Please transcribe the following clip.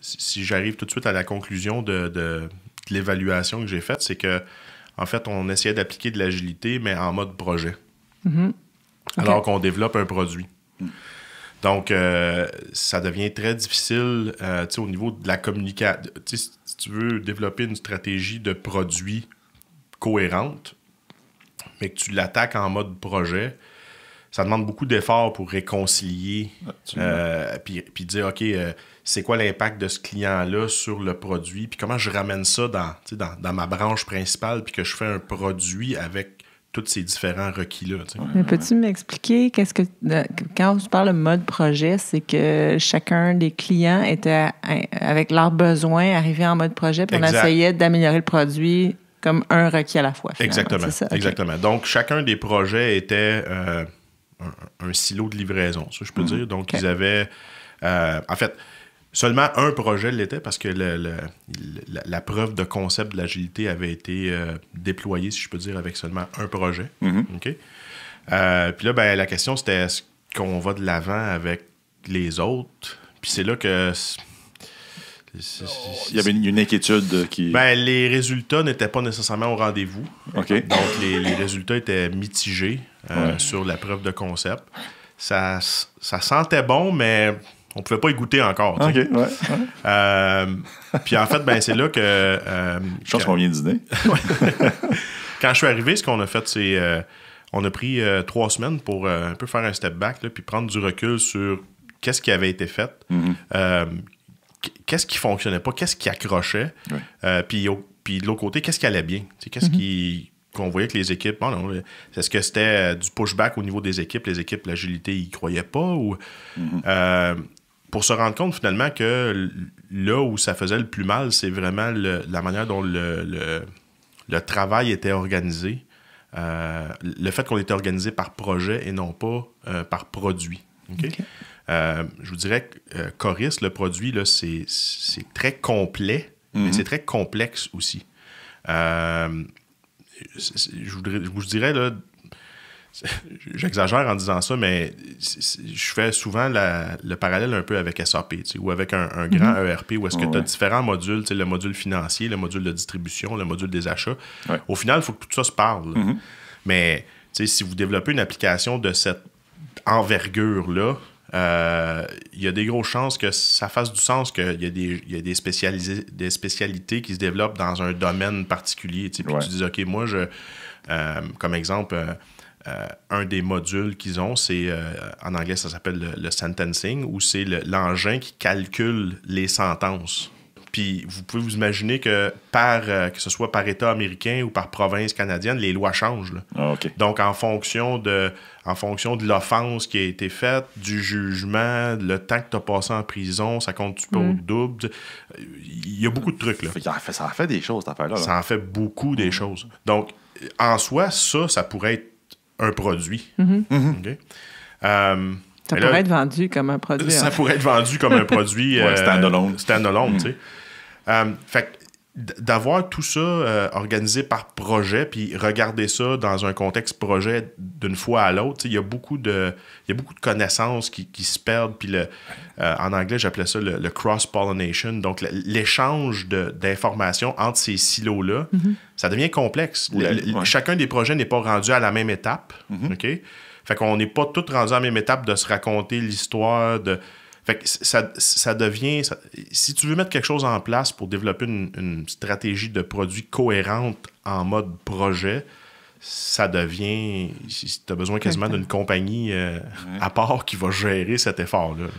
Si j'arrive tout de suite à la conclusion de, l'évaluation que j'ai faite, c'est que en fait, on essayait d'appliquer de l'agilité, mais en mode projet. Mm-hmm. Alors qu'on développe un produit. Donc, euh, ça devient très difficile euh, au niveau de la communication. Si tu veux développer une stratégie de produit cohérente, mais que tu l'attaques en mode projet, ça demande beaucoup d'efforts pour réconcilier, euh, puis, dire, OK, euh, c'est quoi l'impact de ce client-là sur le produit, puis comment je ramène ça dans, dans, ma branche principale, puis que je fais un produit avec tous ces différents requis-là. Mais peux-tu m'expliquer qu'est-ce que quand tu parles de mode projet, c'est que chacun des clients était avec leurs besoins arrivé en mode projet, puis on essayait d'améliorer le produit comme un requis à la fois. Exactement. Exactement. Donc chacun des projets était euh, un, silo de livraison, ça je peux mhm. dire. Donc, ils avaient. Euh, en fait, seulement un projet l'était parce que la, preuve de concept de l'agilité avait été euh, déployée, si je peux dire, avec seulement un projet. Mhm. Euh, puis là, ben, la question, c'était est-ce qu'on va de l'avant avec les autres? Puis c'est là que. Oh, il y avait une, inquiétude qui. Ben, les résultats n'étaient pas nécessairement au rendez-vous. Donc, les, résultats étaient mitigés. Euh, sur la preuve de concept. Ça, ça sentait bon, mais on ne pouvait pas y goûter encore. OK, ouais, euh, puis en fait, ben, c'est là que... Euh, je pense qu'on vient dîner. quand je suis arrivé, ce qu'on a fait, c'est... on a pris trois semaines pour un peu faire un step back, puis prendre du recul sur qu'est-ce qui avait été fait, mm-hmm. qu'est-ce qui fonctionnait pas, qu'est-ce qui accrochait, puis, de l'autre côté, qu'est-ce qui allait bien, qu'est-ce mm-hmm. qui qu'on voyait que les équipes, est-ce que c'était euh, du pushback au niveau des équipes, les équipes, l'agilité, ils croyaient pas ou mm-hmm. euh, pour se rendre compte finalement que là où ça faisait le plus mal, c'est vraiment la manière dont le, le, travail était organisé, euh, le fait qu'on était organisé par projet et non pas par produit. je vous dirais que Coris, le produit, c'est très complet, mais mm-hmm. c'est très complexe aussi. Euh, je, voudrais, vous dirais, j'exagère en disant ça, mais je fais souvent le parallèle un peu avec SAP ou avec un, grand mm-hmm. ERP où est-ce que tu as différents modules, le module financier, le module de distribution, le module des achats. Au final, il faut que tout ça se parle. Mm-hmm. Mais si vous développez une application de cette envergure-là, il euh, y a des grosses chances que ça fasse du sens qu'il y a, des, des, spécialités qui se développent dans un domaine particulier. puis tu dis, OK, moi, je, euh, comme exemple, euh, un des modules qu'ils ont, c'est en anglais, ça s'appelle le, sentencing, où c'est l'engin qui calcule les sentences. Puis vous pouvez vous imaginer que par euh, que ce soit par État américain ou par province canadienne, les lois changent. Ah, Donc en fonction de en fonction de l'offense qui a été faite, du jugement, le temps que tu as passé en prison, ça compte-tu pas mm. au double? Il y a beaucoup de trucs. Là. Ça, fait, en fait des choses, cette affaire-là. Ça en fait beaucoup des mm. choses. Donc, en soi, ça, ça pourrait être un produit. Mm-hmm. Mm-hmm. Euh, ça pourrait être vendu comme un produit. Ça hein. pourrait être vendu comme un produit euh, stand-alone. stand-alone, tu sais. Mm. Euh, fait d'avoir tout ça euh, organisé par projet, puis regarder ça dans un contexte projet d'une fois à l'autre, il y, a beaucoup de, y a beaucoup de connaissances qui, qui se perdent. Puis le, euh, en anglais, j'appelais ça le, cross-pollination, donc l'échange d'informations entre ces silos-là, mm-hmm. ça devient complexe. Chacun des projets n'est pas rendu à la même étape. Mm-hmm. OK? Fait qu'on n'est pas tous rendus à la même étape de se raconter l'histoire de fait que ça, ça devient. si tu veux mettre quelque chose en place pour développer une, stratégie de produit cohérente en mode projet, ça devient. Tu as besoin quasiment d'une compagnie euh, à part qui va gérer cet effort-là.